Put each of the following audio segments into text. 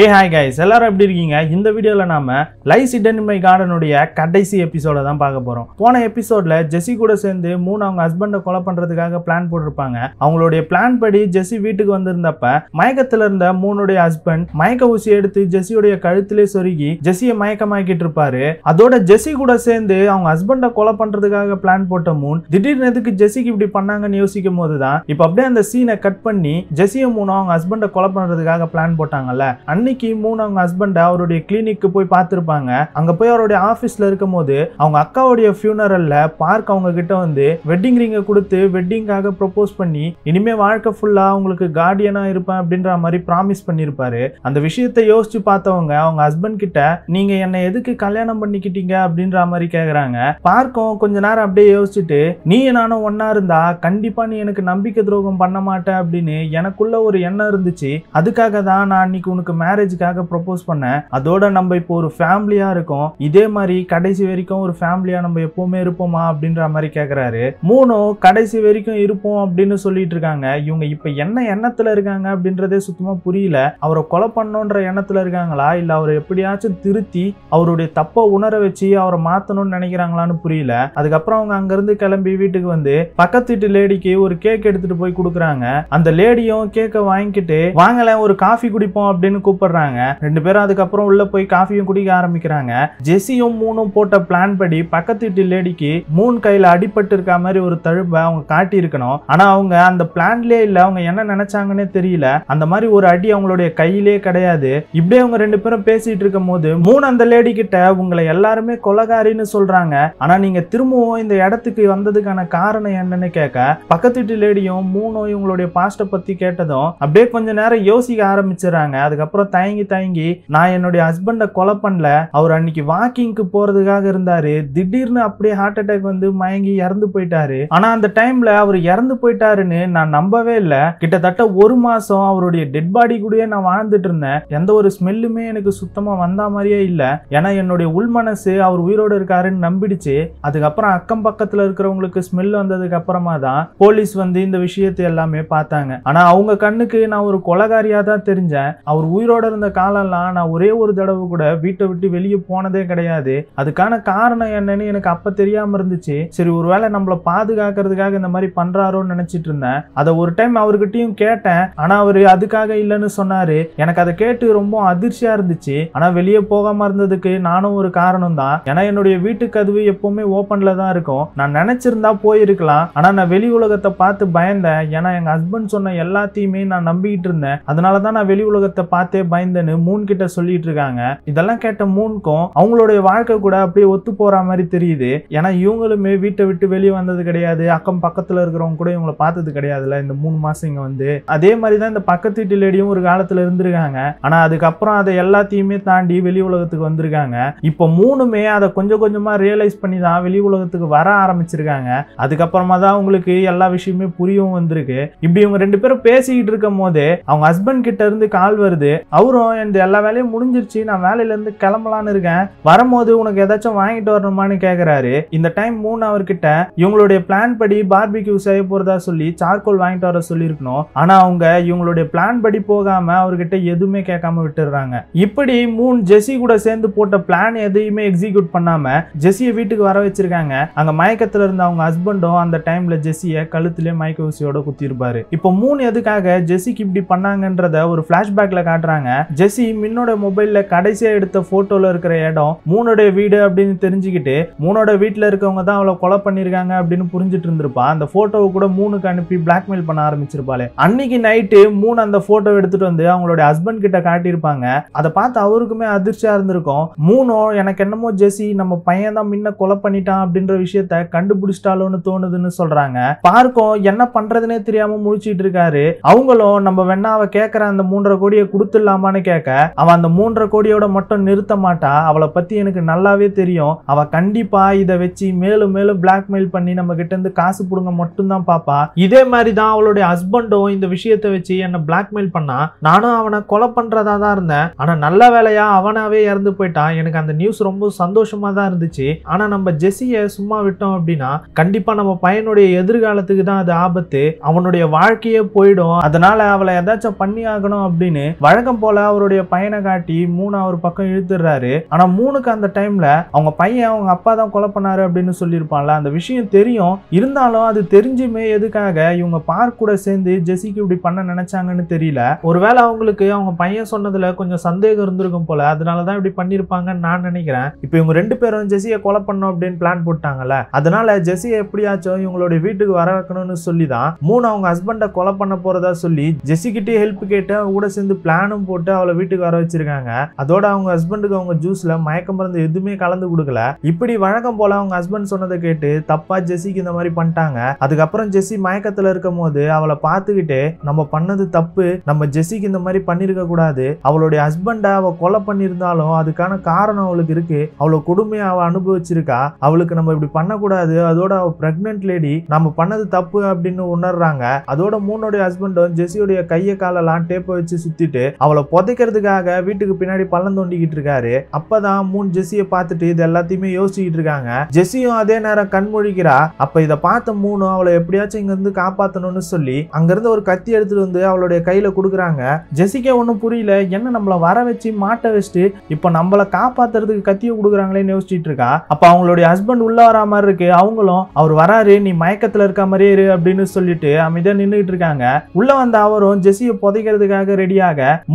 ஏ hi guys எல்லாரும் எப்படி இருக்கீங்க இந்த வீடியோவில் நாம லைஸ் இடன் மை கார்டனுடைய கடைசி எபிசோடை தான் பார்க்க போறோம் போன எபிசோட்ல ஜெஸ்ஸி கூட சேர்ந்து மூணு அவங்க ஹஸ்பண்டை கொலை பண்றதுக்காக பிளான் போட்டிருப்பாங்க அவங்களுடைய பிளான் படி ஜெஸ்ஸி வீட்டுக்கு வந்திருந்தப்ப மயக்கத்துல இருந்த மூணுடைய ஹஸ்பண்ட் மயக்க ஊசி எடுத்து ஜெஸ்ஸியுடைய கழுத்திலே சொருகி ஜெஸ்ஸியை மயக்கமாக்கிட்டு இருப்பாரு அதோட ஜெஸ்ஸி கூட சேர்ந்து அவங்க ஹஸ்பண்டை கொலை பண்றதுக்காக பிளான் போட்ட மூன் திடீர்னு எதுக்கு ஜெஸ்ஸிக்கு இப்படி பண்ணாங்கன்னு யோசிக்கும் போதுதான் தான் இப்போ அப்படியே அந்த சீனை கட் பண்ணி ஜெஸியை மூணு அவங்க ஹஸ்பண்டை கொலை பண்றதுக்காக பிளான் போட்டாங்கல்ல அன்னைக்கு மூணு அவங்க ஹஸ்பண்டை அவருடைய கிளினிக்கு போய் பார்த்துருப்பாங்க அங்கே போய் அவருடைய ஆஃபீஸில் இருக்கும் போது அவங்க அக்காவுடைய ஃபியூனரலில் பார்க் அவங்க கிட்ட வந்து வெட்டிங் ரிங்கை கொடுத்து வெட்டிங்காக ப்ரொப்போஸ் பண்ணி இனிமே வாழ்க்கை ஃபுல்லாக அவங்களுக்கு கார்டியனாக இருப்பேன் அப்படின்ற மாதிரி ப்ராமிஸ் பண்ணியிருப்பாரு அந்த விஷயத்தை யோசிச்சு பார்த்தவங்க அவங்க ஹஸ்பண்ட் கிட்ட நீங்கள் என்னை எதுக்கு கல்யாணம் பண்ணிக்கிட்டீங்க அப்படின்ற மாதிரி கேட்குறாங்க பார்க்கும் கொஞ்ச நேரம் அப்படியே யோசிச்சுட்டு நீ நானும் ஒன்னா இருந்தா கண்டிப்பா நீ எனக்கு நம்பிக்கை துரோகம் பண்ண மாட்டேன் அப்படின்னு எனக்குள்ள ஒரு எண்ணம் இருந்துச்சு அதுக்காக தான் நான் அன்னைக்கு உனக்கு மேரேஜ்க்காக ப்ரொப்போஸ் பண்ணேன் அதோட நம்ம இப்போ ஒரு ஃபேமிலியா இருக்கோம் இதே மாதிரி கடைசி வரைக்கும் ஒரு ஃபேமிலியா நம்ம எப்போவுமே இருப்போமா அப்படின்ற மாதிரி கேட்குறாரு மூணும் கடைசி வரைக்கும் இருப்போம் அப்படின்னு சொல்லிட்டு இருக்காங்க இவங்க இப்ப என்ன எண்ணத்துல இருக்காங்க அப்படின்றதே சுத்தமா புரியல அவரை கொலை பண்ணோன்ற எண்ணத்துல இருக்காங்களா இல்ல அவரை எப்படியாச்சும் திருத்தி அவருடைய தப்ப உணர வச்சு அவரை மாத்தணும்னு நினைக்கிறாங்களான்னு புரியல அதுக்கப்புறம் அவங்க இருந்து கிளம்பி வீட்டுக்கு வந்து பக்கத்து வீட்டு லேடிக்கு ஒரு கேக் எடுத்துட்டு போய் கொடுக்குறாங்க அந்த லேடியும் கேக்கை வாங்கிட்டு வாங்கல ஒரு காஃபி குடிப்போம் அப்படின்னு கூப்பிடுறாங்க ரெண்டு பேரும் அதுக்கப்புறம் உள்ள போய் காஃபியும் குடிக்க ஆரம்பிக்கிறாங்க ஜெஸியும் மூணும் போட்ட பிளான் படி பக்கத்து வீட்டு லேடிக்கு மூணு கையில அடிபட்டு இருக்க மாதிரி ஒரு தழுப்பை அவங்க காட்டி இருக்கணும் ஆனா அவங்க அந்த பிளான்லயே இல்ல அவங்க என்ன நினைச்சாங்கன்னே தெரியல அந்த மாதிரி ஒரு அடி அவங்களுடைய கையிலே கிடையாது இப்படியே அவங்க ரெண்டு பேரும் பேசிட்டு இருக்கும் போது மூணு அந்த லேடி கிட்ட உங்களை எல்லாருமே கொலகாரின்னு சொல்றாங்க ஆனா நீங்க திரும்பவும் இந்த இடத்துக்கு வந்ததுக்கான காரணம் என்னன்னு கேட்க பக்கத்து வீட்டு லேடியும் மூணும் இவங்களுடைய பாஸ்ட பத்தி கேட்டதும் அப்படியே கொஞ்ச நேரம் யோசிக்க ஆரம்பிச்சிடறாங்க அதுக்கப்புறம் தயங்கி தயங்கி நான் என்னுடைய ஹஸ்பண்டை கொலை பண்ணல அவர் அன்னைக்கு வாக்கிங்க்கு போறதுக்காக இருந்தாரு திடீர்னு அப்படியே ஹார்ட் அட்டாக் வந்து மயங்கி இறந்து போயிட்டாரு ஆனா அந்த டைம்ல அவர் இறந்து போயிட்டாருன்னு நான் நம்பவே இல்லை கிட்டத்தட்ட ஒரு மாசம் அவருடைய டெட் பாடி கூடயே நான் வாழ்ந்துட்டு இருந்தேன் எந்த ஒரு ஸ்மெல்லுமே எனக்கு சுத்தமா வந்த மாதிரியே இல்லை ஏன்னா என்னுடைய உள் மனசு அவர் உயிரோடு இருக்காருன்னு நம்பிடுச்சு அதுக்கப்புறம் அக்கம் பக்கத்துல இருக்கிறவங்களுக்கு ஸ்மெல் வந்ததுக்கு அப்புறமா தான் போலீஸ் வந்து இந்த விஷயத்தை எல்லாமே பார்த்தாங்க ஆனா அவங்க கண்ணுக்கு நான் ஒரு கொலகாரியா தான் தெரிஞ்சேன் அவர் உயிரோட உயிரோட இருந்த காலம்லாம் நான் ஒரே ஒரு தடவை கூட வீட்டை விட்டு வெளியே போனதே கிடையாது அதுக்கான காரணம் என்னன்னு எனக்கு அப்போ தெரியாமல் இருந்துச்சு சரி ஒருவேளை நம்மளை பாதுகாக்கிறதுக்காக இந்த மாதிரி பண்ணுறாரோன்னு நினச்சிட்டு இருந்தேன் அதை ஒரு டைம் அவர்கிட்டயும் கேட்டேன் ஆனால் அவர் அதுக்காக இல்லைன்னு சொன்னார் எனக்கு அதை கேட்டு ரொம்ப அதிர்ச்சியாக இருந்துச்சு ஆனால் வெளியே போகாமல் இருந்ததுக்கு நானும் ஒரு காரணம் தான் ஏன்னா என்னுடைய வீட்டு கதவு எப்போவுமே ஓப்பனில் தான் இருக்கும் நான் நினச்சிருந்தா போயிருக்கலாம் ஆனால் நான் வெளி உலகத்தை பார்த்து பயந்தேன் ஏன்னா எங்கள் ஹஸ்பண்ட் சொன்ன எல்லாத்தையுமே நான் நம்பிக்கிட்டு இருந்தேன் அதனால தான் நான் வெளி உலகத்தை பார்த்தே பார்த்தே பயந்துன்னு மூன் கிட்ட சொல்லிட்டு இருக்காங்க இதெல்லாம் கேட்ட மூன்கும் அவங்களுடைய வாழ்க்கை கூட அப்படியே ஒத்து போற மாதிரி தெரியுது ஏன்னா இவங்களுமே வீட்டை விட்டு வெளியே வந்தது கிடையாது அக்கம் பக்கத்துல இருக்கிறவங்க கூட இவங்களை பார்த்தது கிடையாதுல இந்த மூணு மாசம் இங்க வந்து அதே மாதிரி தான் இந்த பக்கத்து வீட்டு லேடியும் ஒரு காலத்துல இருந்திருக்காங்க ஆனா அதுக்கப்புறம் அதை எல்லாத்தையுமே தாண்டி வெளி உலகத்துக்கு வந்திருக்காங்க இப்ப மூணுமே அதை கொஞ்சம் கொஞ்சமா ரியலைஸ் பண்ணி தான் வெளி உலகத்துக்கு வர ஆரம்பிச்சிருக்காங்க அதுக்கப்புறமா தான் அவங்களுக்கு எல்லா விஷயமே புரியவும் வந்திருக்கு இப்படி இவங்க ரெண்டு பேரும் பேசிக்கிட்டு இருக்கும் போது அவங்க ஹஸ்பண்ட் கிட்ட இருந்து கால் வருது அவரும் இந்த எல்லா வேலையும் முடிஞ்சிருச்சு நான் வேலையிலேருந்து கிளம்பலான்னு இருக்கேன் வரும்போது உனக்கு ஏதாச்சும் வாங்கிட்டு வரணுமான்னு கேட்குறாரு இந்த டைம் மூணு அவர்கிட்ட இவங்களுடைய பிளான் படி பார்பிக்யூ செய்ய போகிறதா சொல்லி சார்கோல் வாங்கிட்டு வர சொல்லியிருக்கணும் ஆனால் அவங்க இவங்களுடைய பிளான் படி போகாமல் அவர்கிட்ட எதுவுமே கேட்காம விட்டுடுறாங்க இப்படி மூணு ஜெஸி கூட சேர்ந்து போட்ட பிளான் எதையுமே எக்ஸிக்யூட் பண்ணாமல் ஜெஸியை வீட்டுக்கு வர வச்சிருக்காங்க அங்கே மயக்கத்தில் இருந்த அவங்க ஹஸ்பண்டும் அந்த டைமில் ஜெஸியை கழுத்துலேயே மயக்க ஊசியோட குத்திருப்பாரு இப்போ மூணு எதுக்காக ஜெஸிக்கு இப்படி பண்ணாங்கன்றத ஒரு ஃப்ளாஷ்பேக்கில் காட்டுறாங்க சொல்றாங்க ஜெசி மின்னோட மொபைல்ல கடைசியா எடுத்த போட்டோல இருக்கிற இடம் மூனோட வீடு அப்படின்னு தெரிஞ்சுக்கிட்டு மூனோட வீட்டுல இருக்கவங்க தான் அவளை கொலை பண்ணிருக்காங்க அப்படின்னு புரிஞ்சுட்டு இருந்திருப்பா அந்த போட்டோவை கூட மூணுக்கு அனுப்பி பிளாக்மெயில் பண்ண ஆரம்பிச்சிருப்பாளே அன்னைக்கு நைட்டு மூணு அந்த போட்டோ எடுத்துட்டு வந்து அவங்களோட ஹஸ்பண்ட் கிட்ட காட்டியிருப்பாங்க அதை பார்த்து அவருக்குமே அதிர்ச்சியா இருந்திருக்கும் மூணோ எனக்கு என்னமோ ஜெசி நம்ம பையன் தான் முன்ன கொலை பண்ணிட்டான் அப்படின்ற விஷயத்த கண்டுபிடிச்சிட்டாலோன்னு தோணுதுன்னு சொல்றாங்க பார்க்கும் என்ன பண்றதுன்னே தெரியாம முழிச்சிட்டு இருக்காரு அவங்களும் நம்ம வேணா அவ கேட்கற அந்த மூன்றரை கோடியை கொடுத்துல நிறுத்தலாமான்னு கேட்க அவன் அந்த மூன்றரை கோடியோட மட்டும் நிறுத்த மாட்டா அவளை பத்தி எனக்கு நல்லாவே தெரியும் அவ கண்டிப்பா இதை வச்சு மேலும் மேலும் பிளாக்மெயில் பண்ணி நம்ம கிட்ட இருந்து காசு புடுங்க மட்டும்தான் பாப்பா இதே மாதிரி தான் அவளுடைய ஹஸ்பண்டும் இந்த விஷயத்த வச்சு பிளாக் பிளாக்மெயில் பண்ணா நானும் அவனை கொலை பண்றதா தான் இருந்தேன் ஆனா நல்ல வேலையா அவனாவே இறந்து போயிட்டான் எனக்கு அந்த நியூஸ் ரொம்ப சந்தோஷமா தான் இருந்துச்சு ஆனா நம்ம ஜெஸிய சும்மா விட்டோம் அப்படின்னா கண்டிப்பா நம்ம பையனுடைய எதிர்காலத்துக்கு தான் அது ஆபத்து அவனுடைய வாழ்க்கையே போயிடும் அதனால அவளை ஏதாச்சும் பண்ணி ஆகணும் அப்படின்னு வழக்கம் போல அவருடைய பையனை காட்டி மூணு அவர் பக்கம் இழுத்துடுறாரு ஆனால் மூணுக்கு அந்த டைமில் அவங்க பையன் அவங்க அப்பா தான் கொலை பண்ணாரு அப்படின்னு சொல்லியிருப்பான்ல அந்த விஷயம் தெரியும் இருந்தாலும் அது தெரிஞ்சுமே எதுக்காக இவங்க பார்க் கூட சேர்ந்து ஜெசிக்கு இப்படி பண்ண நினைச்சாங்கன்னு தெரியல ஒருவேளை அவங்களுக்கு அவங்க பையன் சொன்னதில் கொஞ்சம் சந்தேகம் இருந்திருக்கும் போல அதனால தான் இப்படி பண்ணியிருப்பாங்கன்னு நான் நினைக்கிறேன் இப்போ இவங்க ரெண்டு பேரும் ஜெசியை கொலை பண்ணோம் அப்படின்னு பிளான் போட்டாங்கல்ல அதனால ஜெசியை எப்படியாச்சும் இவங்களுடைய வீட்டுக்கு வர வைக்கணும்னு சொல்லி தான் மூணு அவங்க ஹஸ்பண்டை கொலை பண்ண போறதா சொல்லி ஜெசிக்கிட்டே ஹெல்ப் கேட்டு கூட சேர்ந்து பிளானும் போட்டு அவளை வீட்டுக்கு வர வச்சிருக்காங்க அதோட அவங்க ஹஸ்பண்டுக்கு அவங்க ஜூஸ்ல மயக்கம் மருந்து எதுவுமே கலந்து கொடுக்கல இப்படி வழக்கம் போல அவங்க ஹஸ்பண்ட் சொன்னதை கேட்டு தப்பா ஜெஸிக்கு இந்த மாதிரி பண்ணிட்டாங்க அதுக்கப்புறம் ஜெஸி மயக்கத்துல இருக்கும் போது அவளை பார்த்துக்கிட்டு நம்ம பண்ணது தப்பு நம்ம ஜெஸிக்கு இந்த மாதிரி பண்ணிருக்க கூடாது அவளுடைய ஹஸ்பண்டை அவ கொலை பண்ணியிருந்தாலும் அதுக்கான காரணம் அவளுக்கு இருக்கு அவளை கொடுமையை அவ அனுபவிச்சிருக்கா அவளுக்கு நம்ம இப்படி பண்ணக்கூடாது அதோட அவ பிரெக்னன்ட் லேடி நம்ம பண்ணது தப்பு அப்படின்னு உணர்றாங்க அதோட மூணு ஹஸ்பண்டும் ஜெஸியோடைய கையை காலெல்லாம் டேப்பை வச்சு சுத்திட்டு அவளை அவளை புதைக்கிறதுக்காக வீட்டுக்கு பின்னாடி பள்ளம் தோண்டிக்கிட்டு இருக்காரு அப்பதான் மூணு ஜெஸ்ஸியை பார்த்துட்டு இது எல்லாத்தையுமே யோசிச்சுட்டு இருக்காங்க ஜெஸ்ஸியும் அதே நேரம் கண்மொழிக்கிறா அப்ப இதை பார்த்த மூணு அவளை எப்படியாச்சும் இங்க இருந்து காப்பாத்தணும்னு சொல்லி அங்கிருந்து ஒரு கத்தி எடுத்துட்டு வந்து அவளுடைய கையில கொடுக்குறாங்க ஜெசிக்கா ஒண்ணும் புரியல என்ன நம்மள வர வச்சு மாட்ட வச்சுட்டு இப்ப நம்மள காப்பாத்துறதுக்கு கத்திய கொடுக்குறாங்களேன்னு யோசிச்சுட்டு இருக்கா அப்ப அவங்களுடைய ஹஸ்பண்ட் உள்ள வரா மாதிரி இருக்கு அவங்களும் அவர் வராரு நீ மயக்கத்துல இருக்க மாதிரியே இரு அப்படின்னு சொல்லிட்டு அமைதியா நின்றுட்டு இருக்காங்க உள்ள வந்த அவரும் ஜெசியை புதைக்கிறதுக்காக ரெடியாக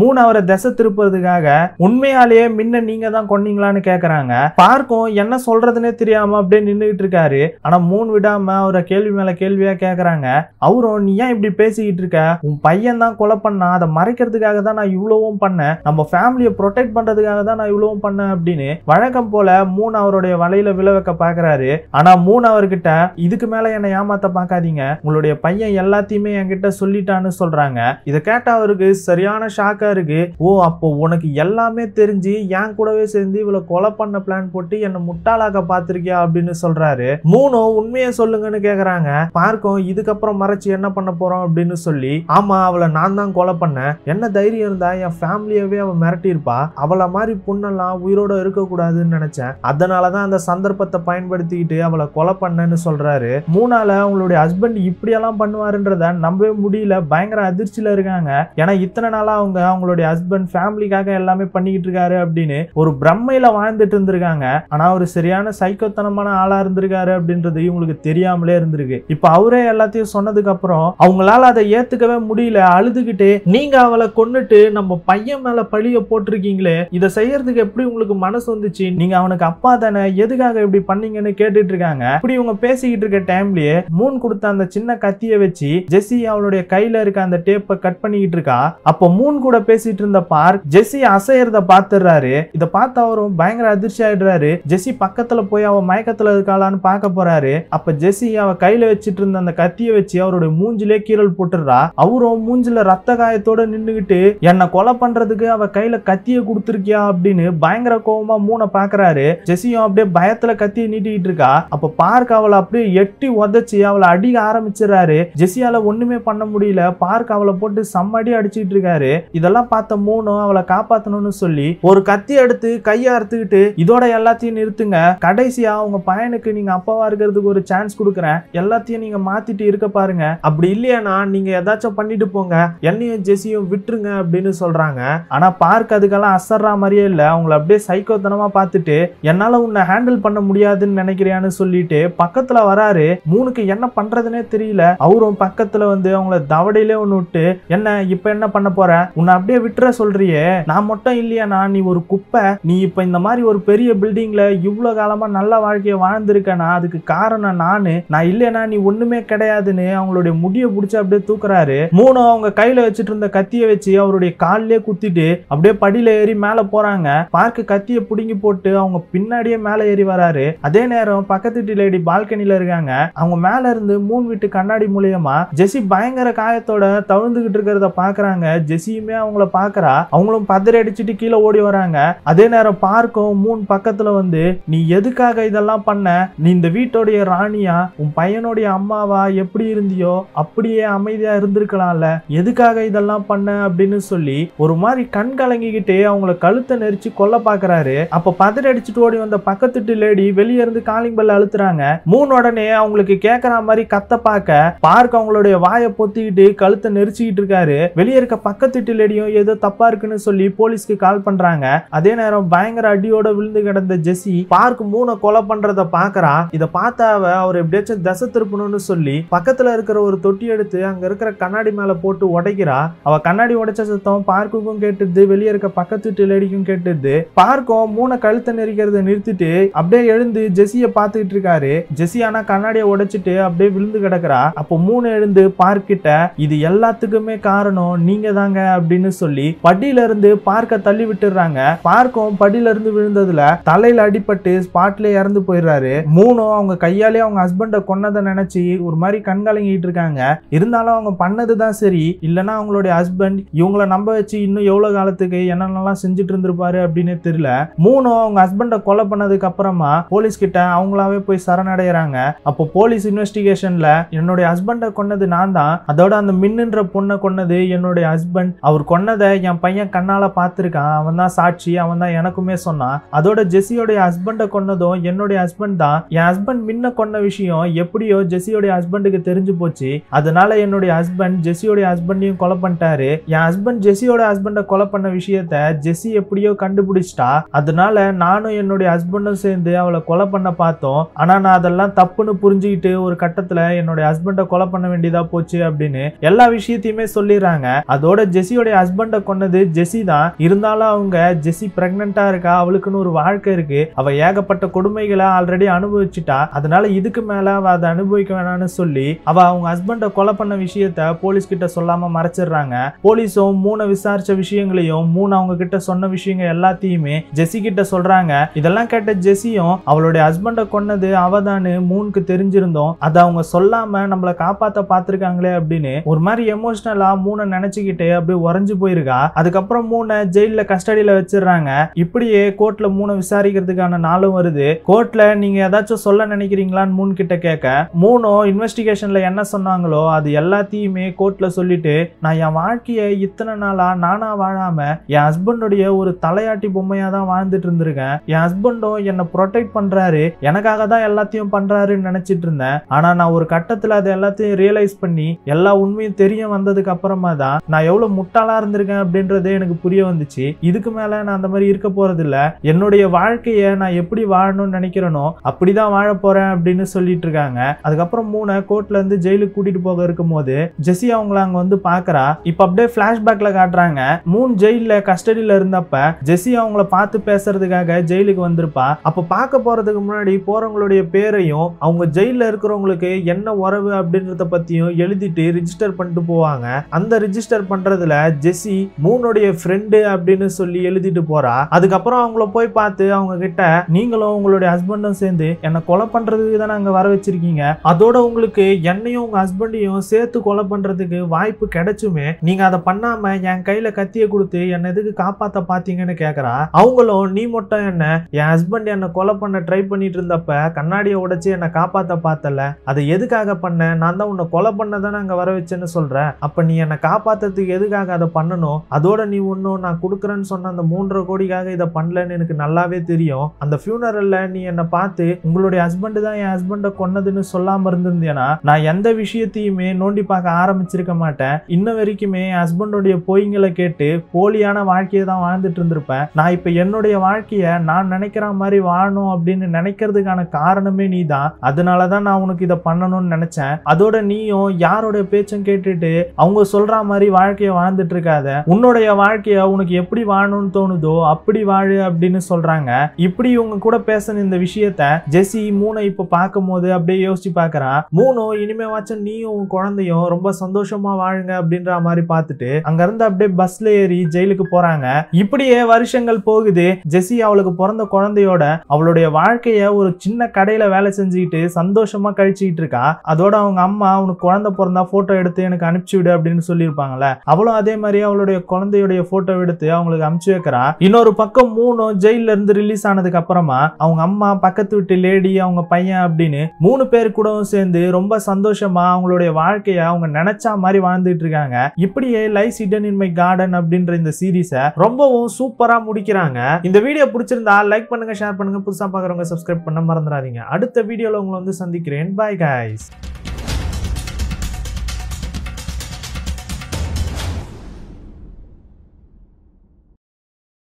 மூணு அவரை திசை திருப்புறதுக்காக உண்மையாலேயே முன்ன நீங்க தான் கொன்னீங்களான்னு கேக்குறாங்க பார்க்கும் என்ன சொல்றதுன்னே தெரியாம அப்படியே நின்றுகிட்டு இருக்காரு ஆனா மூணு விடாம அவரை கேள்வி மேல கேள்வியா கேக்குறாங்க அவரும் நீ ஏன் இப்படி பேசிக்கிட்டு இருக்க உன் பையன் தான் கொலை பண்ணா அதை மறைக்கிறதுக்காக தான் நான் இவ்வளவும் பண்ணேன் நம்ம ஃபேமிலியை ப்ரொடெக்ட் பண்றதுக்காக தான் நான் இவ்வளவும் பண்ணேன் அப்படின்னு வழக்கம் போல மூணு அவருடைய வலையில விழ வைக்க பாக்குறாரு ஆனா மூணு அவர்கிட்ட இதுக்கு மேல என்னை ஏமாத்த பாக்காதீங்க உங்களுடைய பையன் எல்லாத்தையுமே என்கிட்ட சொல்லிட்டான்னு சொல்றாங்க இதை கேட்ட அவருக்கு சரியான ஷாக்கா இருக்கு ஓ அப்போ உனக்கு எல்லாமே தெரிஞ்சு என் கூடவே சேர்ந்து இவளை கொலை பண்ண பிளான் போட்டு என்ன முட்டாளாக பாத்திருக்கியா அப்படின்னு சொல்றாரு மூணு உண்மையை சொல்லுங்கன்னு கேக்குறாங்க பார்க்கும் இதுக்கப்புறம் மறைச்சு என்ன பண்ண போறோம் அப்படின்னு சொல்லி ஆமா அவளை நான் தான் கொலை பண்ணேன் என்ன தைரியம் இருந்தா என் ஃபேமிலியவே அவன் மிரட்டியிருப்பா அவளை மாதிரி புண்ணெல்லாம் உயிரோட இருக்கக்கூடாதுன்னு நினைச்சேன் அதனாலதான் அந்த சந்தர்ப்பத்தை பயன்படுத்திக்கிட்டு அவளை கொலை பண்ணேன்னு சொல்றாரு மூணால அவங்களுடைய ஹஸ்பண்ட் இப்படியெல்லாம் பண்ணுவாருன்றத நம்பவே முடியல பயங்கர அதிர்ச்சியில இருக்காங்க ஏன்னா இத்தனை நாளா அவங்க அவங்க அவங்களுடைய ஹஸ்பண்ட் ஃபேமிலிக்காக எல்லாமே பண்ணிக்கிட்டு இருக்காரு அப்படின்னு ஒரு பிரம்மையில வாழ்ந்துட்டு இருந்திருக்காங்க ஆனா அவரு சரியான சைக்கோத்தனமான ஆளா இருந்திருக்காரு அப்படின்றது இவங்களுக்கு தெரியாமலே இருந்திருக்கு இப்ப அவரே எல்லாத்தையும் சொன்னதுக்கு அப்புறம் அவங்களால அதை ஏத்துக்கவே முடியல அழுதுகிட்டு நீங்க அவளை கொன்னுட்டு நம்ம பையன் மேல பழிய போட்டிருக்கீங்களே இதை செய்யறதுக்கு எப்படி உங்களுக்கு மனசு வந்துச்சு நீங்க அவனுக்கு அப்பா தானே எதுக்காக இப்படி பண்ணீங்கன்னு கேட்டுட்டு இருக்காங்க இப்படி இவங்க பேசிக்கிட்டு இருக்க டைம்லயே மூன் கொடுத்த அந்த சின்ன கத்திய வச்சு ஜெஸ்ஸி அவளுடைய கையில இருக்க அந்த டேப்பை கட் பண்ணிக்கிட்டு இருக்கா அப்ப மூன் கூட பேசிட்டு இருந்த பார்க் ஜெஸ்ஸி அசையறத பாத்துறாரு இத பார்த்து அவரும் பயங்கர அதிர்ச்சி ஆயிடுறாரு ஜெஸ்ஸி பக்கத்துல போய் அவ மயக்கத்துல இருக்காளான்னு பார்க்க போறாரு அப்ப ஜெஸ்ஸி அவ கையில வச்சிட்டு இருந்த அந்த கத்திய வச்சு அவருடைய மூஞ்சிலே கீரல் போட்டுறா அவரும் மூஞ்சில ரத்த காயத்தோட நின்னுகிட்டு என்ன கொலை பண்றதுக்கு அவ கையில கத்திய கொடுத்துருக்கியா அப்படின்னு பயங்கர கோபமா மூணை பாக்குறாரு ஜெஸ்ஸியும் அப்படியே பயத்துல கத்திய நீட்டிக்கிட்டு இருக்கா அப்ப பார்க் அவளை அப்படியே எட்டி உதச்சி அவளை அடிக்க ஆரம்பிச்சிடறாரு ஜெஸ்ஸியால ஒண்ணுமே பண்ண முடியல பார்க் அவளை போட்டு சம்மடி அடிச்சுட்டு இருக்காரு இதெல்லாம் கண்ணெல்லாம் பார்த்த மூணும் அவளை காப்பாற்றணும்னு சொல்லி ஒரு கத்தி எடுத்து கையை அறுத்துக்கிட்டு இதோட எல்லாத்தையும் நிறுத்துங்க கடைசியா உங்க பையனுக்கு நீங்க அப்பாவா இருக்கிறதுக்கு ஒரு சான்ஸ் கொடுக்குறேன் எல்லாத்தையும் நீங்க மாத்திட்டு இருக்க பாருங்க அப்படி இல்லையானா நீங்க ஏதாச்சும் பண்ணிட்டு போங்க என்னையும் ஜெஸியும் விட்டுருங்க அப்படின்னு சொல்றாங்க ஆனா பார்க் அதுக்கெல்லாம் அசர்ற மாதிரியே இல்ல அவங்கள அப்படியே சைக்கோத்தனமா பார்த்துட்டு என்னால உன்னை ஹேண்டில் பண்ண முடியாதுன்னு நினைக்கிறியான்னு சொல்லிட்டு பக்கத்துல வராரு மூணுக்கு என்ன பண்றதுன்னே தெரியல அவரும் பக்கத்துல வந்து அவங்கள தவடையிலே ஒன்று விட்டு என்ன இப்ப என்ன பண்ண போற உன்னை அப்படியே அப்படியே விட்டுற சொல்றியே நான் மட்டும் இல்லையா நான் நீ ஒரு குப்பை நீ இப்ப இந்த மாதிரி ஒரு பெரிய பில்டிங்ல இவ்வளவு காலமா நல்ல வாழ்க்கையை நான் அதுக்கு காரணம் நானு நான் இல்லைனா நீ ஒண்ணுமே கிடையாதுன்னு அவங்களுடைய முடிய பிடிச்சி அப்படியே தூக்குறாரு மூணு அவங்க கையில வச்சுட்டு இருந்த கத்தியை வச்சு அவருடைய காலிலே குத்திட்டு அப்படியே படியில ஏறி மேல போறாங்க பார்க்க கத்தியை பிடுங்கி போட்டு அவங்க பின்னாடியே மேல ஏறி வராரு அதே நேரம் பக்கத்து லேடி பால்கனில இருக்காங்க அவங்க மேல இருந்து மூணு வீட்டு கண்ணாடி மூலியமா ஜெசி பயங்கர காயத்தோட தவிழ்ந்துகிட்டு இருக்கிறத பாக்குறாங்க ஜெசியுமே அவங்கள அவங்கள பாக்குறா அவங்களும் பதறி அடிச்சுட்டு கீழே ஓடி வராங்க அதே நேரம் பார்க்கும் மூணு பக்கத்துல வந்து நீ எதுக்காக இதெல்லாம் பண்ண நீ இந்த வீட்டோடைய ராணியா உன் பையனுடைய அம்மாவா எப்படி இருந்தியோ அப்படியே அமைதியா இருந்திருக்கலாம்ல எதுக்காக இதெல்லாம் பண்ண அப்படின்னு சொல்லி ஒரு மாதிரி கண் கலங்கிக்கிட்டே அவங்கள கழுத்தை நெரிச்சு கொல்ல பாக்குறாரு அப்ப பதறி அடிச்சுட்டு ஓடி வந்த பக்கத்துட்டு லேடி வெளியே இருந்து காலிங் பல்ல அழுத்துறாங்க மூணு உடனே அவங்களுக்கு கேக்குற மாதிரி கத்த பார்க்க பார்க்க அவங்களுடைய வாயை பொத்திக்கிட்டு கழுத்தை நெரிச்சுக்கிட்டு இருக்காரு வெளியே இருக்க பக்கத்துட்டு லேடியும் ஏதோ தப்பா இருக்குன்னு சொல்லி போலீஸ்க்கு கால் பண்றாங்க அதே நேரம் பயங்கர அடியோட விழுந்து கிடந்த ஜெசி பார்க் மூணு கொலை பண்றத பாக்குறா இத பார்த்த அவர் எப்படியாச்சும் தசை திருப்பணும்னு சொல்லி பக்கத்துல இருக்கிற ஒரு தொட்டி எடுத்து அங்க இருக்கிற கண்ணாடி மேல போட்டு உடைக்கிறா அவ கண்ணாடி உடைச்ச சத்தம் பார்க்குக்கும் கேட்டுது வெளியே இருக்க பக்கத்து லேடிக்கும் கேட்டுது பார்க்கும் மூணு கழுத்தை நெரிக்கிறத நிறுத்திட்டு அப்படியே எழுந்து ஜெசிய பாத்துக்கிட்டு இருக்காரு ஜெசி ஆனா கண்ணாடியை உடைச்சிட்டு அப்படியே விழுந்து கிடக்குறா அப்போ மூணு எழுந்து பார்க்கிட்ட இது எல்லாத்துக்குமே காரணம் நீங்க தாங்க அப்படின்னு சொல்லி படியில இருந்து பார்க்க தள்ளி விட்டுறாங்க பார்க்கும் படியில இருந்து விழுந்ததுல தலையில அடிபட்டு ஸ்பாட்ல இறந்து போயிடுறாரு மூணும் அவங்க கையாலே அவங்க ஹஸ்பண்ட கொன்னதை நினைச்சு ஒரு மாதிரி கண்கலங்கிட்டு இருக்காங்க இருந்தாலும் அவங்க பண்ணதுதான் சரி இல்லைன்னா அவங்களுடைய ஹஸ்பண்ட் இவங்களை நம்ப வச்சு இன்னும் எவ்வளவு காலத்துக்கு என்னென்னலாம் செஞ்சுட்டு இருந்திருப்பாரு அப்படின்னு தெரியல மூணும் அவங்க ஹஸ்பண்ட கொலை பண்ணதுக்கு அப்புறமா போலீஸ் கிட்ட அவங்களாவே போய் சரணடைகிறாங்க அப்போ போலீஸ் இன்வெஸ்டிகேஷன்ல என்னுடைய ஹஸ்பண்ட கொன்னது நான் தான் அதோட அந்த மின்னுன்ற பொண்ணை கொன்னது என்னுடைய ஹஸ்பண்ட் அவர் கொன்ன பண்ணதை என் பையன் கண்ணால் பார்த்துருக்கான் அவன் தான் சாட்சி அவன் தான் எனக்குமே சொன்னான் அதோட ஜெஸ்ஸியோடைய ஹஸ்பண்டை கொன்னதும் என்னுடைய ஹஸ்பண்ட் தான் என் ஹஸ்பண்ட் முன்ன கொன்ன விஷயம் எப்படியோ ஜெஸ்ஸியோடைய ஹஸ்பண்டுக்கு தெரிஞ்சு போச்சு அதனால என்னுடைய ஹஸ்பண்ட் ஜெஸ்ஸியோடைய ஹஸ்பண்டையும் கொலை பண்ணிட்டாரு என் ஹஸ்பண்ட் ஜெஸ்ஸியோட ஹஸ்பண்டை கொலை பண்ண விஷயத்த ஜெஸ்ஸி எப்படியோ கண்டுபிடிச்சிட்டா அதனால நானும் என்னுடைய ஹஸ்பண்டும் சேர்ந்து அவளை கொலை பண்ண பார்த்தோம் ஆனால் நான் அதெல்லாம் தப்புன்னு புரிஞ்சுக்கிட்டு ஒரு கட்டத்தில் என்னுடைய ஹஸ்பண்டை கொலை பண்ண வேண்டியதாக போச்சு அப்படின்னு எல்லா விஷயத்தையுமே சொல்லிடுறாங்க அதோட ஜெஸ்ஸியோடைய ஹஸ்பண்ட் ஹஸ்பண்ட கொன்னது ஜெஸி தான் இருந்தாலும் அவங்க ஜெசி பிரெக்னண்டா இருக்கா அவளுக்குன்னு ஒரு வாழ்க்கை இருக்கு அவ ஏகப்பட்ட கொடுமைகளை ஆல்ரெடி அனுபவிச்சுட்டா அதனால இதுக்கு மேல அவ அதை அனுபவிக்க வேணாம்னு சொல்லி அவ அவங்க ஹஸ்பண்ட கொலை பண்ண விஷயத்த போலீஸ் கிட்ட சொல்லாம மறைச்சிடுறாங்க போலீஸும் மூணு விசாரிச்ச விஷயங்களையும் மூணு அவங்க கிட்ட சொன்ன விஷயங்க எல்லாத்தையுமே ஜெசி கிட்ட சொல்றாங்க இதெல்லாம் கேட்ட ஜெசியும் அவளுடைய ஹஸ்பண்ட கொன்னது அவதான்னு மூணுக்கு தெரிஞ்சிருந்தோம் அதை அவங்க சொல்லாம நம்மளை காப்பாத்த பார்த்துருக்காங்களே அப்படின்னு ஒரு மாதிரி எமோஷனலா மூணை நினைச்சுக்கிட்டே அப்படியே உறைஞ்சு போயிருக்கா அதுக்கப்புறம் மூணு ஜெயில கஸ்டடியில வச்சிடுறாங்க இப்படியே கோர்ட்ல மூணு விசாரிக்கிறதுக்கான நாளும் வருது கோர்ட்ல நீங்க ஏதாச்சும் சொல்ல நினைக்கிறீங்களான்னு மூணு கிட்ட கேட்க மூணும் இன்வெஸ்டிகேஷன்ல என்ன சொன்னாங்களோ அது எல்லாத்தையுமே கோர்ட்ல சொல்லிட்டு நான் என் வாழ்க்கையை இத்தனை நாளா நானா வாழாம என் ஹஸ்பண்டோடைய ஒரு தலையாட்டி பொம்மையா தான் வாழ்ந்துட்டு இருந்திருக்கேன் என் ஹஸ்பண்டும் என்னை ப்ரொடெக்ட் பண்றாரு எனக்காக தான் எல்லாத்தையும் பண்றாருன்னு நினைச்சிட்டு இருந்தேன் ஆனா நான் ஒரு கட்டத்துல அது எல்லாத்தையும் ரியலைஸ் பண்ணி எல்லா உண்மையும் தெரிய வந்ததுக்கு அப்புறமா தான் நான் எவ்வளவு முட்டாளா இருந்து வந்திருக்கேன் அப்படின்றது எனக்கு புரிய வந்துச்சு இதுக்கு மேல நான் அந்த மாதிரி இருக்க போகிறதில்ல என்னுடைய வாழ்க்கையை நான் எப்படி வாழணும்னு நினைக்கிறேனோ அப்படிதான் வாழ போறேன் அப்படின்னு சொல்லிட்டு இருக்காங்க அதுக்கப்புறம் கோர்ட்ல இருந்து ஜெயிலுக்கு கூட்டிட்டு போக இருக்கும் போது ஜெஸ்ஸி அவங்கள அங்க வந்து பாக்குறா இப்ப அப்படியே பிளாஷ்பேக்ல காட்டுறாங்க மூணு ஜெயிலில் கஸ்டடியில இருந்தப்ப ஜெஸ்ஸி அவங்கள பார்த்து பேசுறதுக்காக ஜெயிலுக்கு வந்திருப்பா அப்ப பார்க்க போறதுக்கு முன்னாடி போறவங்களுடைய பேரையும் அவங்க ஜெயிலில் இருக்கிறவங்களுக்கு என்ன உறவு அப்படின்றத பற்றியும் எழுதிட்டு ரிஜிஸ்டர் பண்ணிட்டு போவாங்க அந்த ரிஜிஸ்டர் பண்றதுல ஜெஸ் பேசி மூனுடைய ஃப்ரெண்டு அப்படின்னு சொல்லி எழுதிட்டு போறா அதுக்கப்புறம் அவங்கள போய் பார்த்து அவங்க கிட்ட நீங்களும் உங்களுடைய ஹஸ்பண்டும் சேர்ந்து என்னை கொலை பண்றதுக்கு தானே நாங்க வர வச்சிருக்கீங்க அதோட உங்களுக்கு என்னையும் உங்க ஹஸ்பண்டையும் சேர்த்து கொலை பண்றதுக்கு வாய்ப்பு கிடைச்சுமே நீங்க அதை பண்ணாம என் கையில கத்திய கொடுத்து என்னை எதுக்கு காப்பாத்த பாத்தீங்கன்னு கேக்குறா அவங்களும் நீ மட்டும் என்ன என் ஹஸ்பண்ட் என்னை கொலை பண்ண ட்ரை பண்ணிட்டு இருந்தப்ப கண்ணாடியை உடைச்சு என்னை காப்பாத்த பார்த்தல அதை எதுக்காக பண்ண நான் தான் உன்னை கொலை பண்ண தானே அங்கே வர வச்சேன்னு சொல்றேன் அப்ப நீ என்னை காப்பாத்துறதுக்கு எதுக்காக அதை பண்ண பண்ணணும் அதோட நீ ஒன்றும் நான் கொடுக்குறேன்னு சொன்ன அந்த மூன்றரை கோடிக்காக இதை பண்ணலன்னு எனக்கு நல்லாவே தெரியும் அந்த ஃபியூனரலில் நீ என்னை பார்த்து உங்களுடைய ஹஸ்பண்டு தான் என் ஹஸ்பண்டை கொன்னதுன்னு சொல்லாமல் இருந்திருந்தேனா நான் எந்த விஷயத்தையுமே நோண்டி பார்க்க ஆரம்பிச்சிருக்க மாட்டேன் இன்ன வரைக்குமே என் ஹஸ்பண்டோடைய பொய்ங்களை கேட்டு போலியான வாழ்க்கையை தான் வாழ்ந்துட்டு இருந்திருப்பேன் நான் இப்போ என்னுடைய வாழ்க்கையை நான் நினைக்கிற மாதிரி வாழணும் அப்படின்னு நினைக்கிறதுக்கான காரணமே நீ தான் அதனால தான் நான் உனக்கு இதை பண்ணணும்னு நினைச்சேன் அதோட நீயும் யாரோட பேச்சும் கேட்டுட்டு அவங்க சொல்ற மாதிரி வாழ்க்கையை வாழ்ந்துட்டு இருக்காத இல்லாத உன்னுடைய வாழ்க்கைய உனக்கு எப்படி வாழணும்னு தோணுதோ அப்படி வாழு அப்படின்னு சொல்றாங்க இப்படி இவங்க கூட பேசின இந்த விஷயத்த ஜெசி மூனை இப்ப பார்க்கும் போது அப்படியே யோசிச்சு பாக்குறா மூணும் இனிமே வாச்சும் நீயும் உன் குழந்தையும் ரொம்ப சந்தோஷமா வாழுங்க அப்படின்ற மாதிரி பார்த்துட்டு அங்க இருந்து அப்படியே பஸ்ல ஏறி ஜெயிலுக்கு போறாங்க இப்படியே வருஷங்கள் போகுது ஜெசி அவளுக்கு பிறந்த குழந்தையோட அவளுடைய வாழ்க்கைய ஒரு சின்ன கடையில வேலை செஞ்சுக்கிட்டு சந்தோஷமா கழிச்சுக்கிட்டு இருக்கா அதோட அவங்க அம்மா உனக்கு குழந்தை பிறந்தா போட்டோ எடுத்து எனக்கு அனுப்பிச்சு விடு அப்படின்னு சொல்லியிருப்பாங்கல்ல அவளும் அதே மாதிரி அவளுடைய குழந்தையுடைய போட்டோ எடுத்து அவங்களுக்கு அமுச்சு வைக்கிறா இன்னொரு பக்கம் மூணு ஜெயில இருந்து ரிலீஸ் ஆனதுக்கு அப்புறமா அவங்க அம்மா பக்கத்து வீட்டு லேடி அவங்க பையன் அப்படின்னு மூணு பேர் கூடவும் சேர்ந்து ரொம்ப சந்தோஷமா அவங்களுடைய வாழ்க்கைய அவங்க நினைச்சா மாதிரி வாழ்ந்துட்டு இருக்காங்க இப்படியே லைஃப் இடன் இன் மை கார்டன் அப்படின்ற இந்த சீரீஸ ரொம்பவும் சூப்பரா முடிக்கிறாங்க இந்த வீடியோ பிடிச்சிருந்தா லைக் பண்ணுங்க ஷேர் பண்ணுங்க புதுசா பாக்குறவங்க சப்ஸ்கிரைப் பண்ண மறந்துடாதீங்க அடுத்த வீடியோல உங்களை வந்து சந்திக்கிறேன் பாய் காய்ஸ்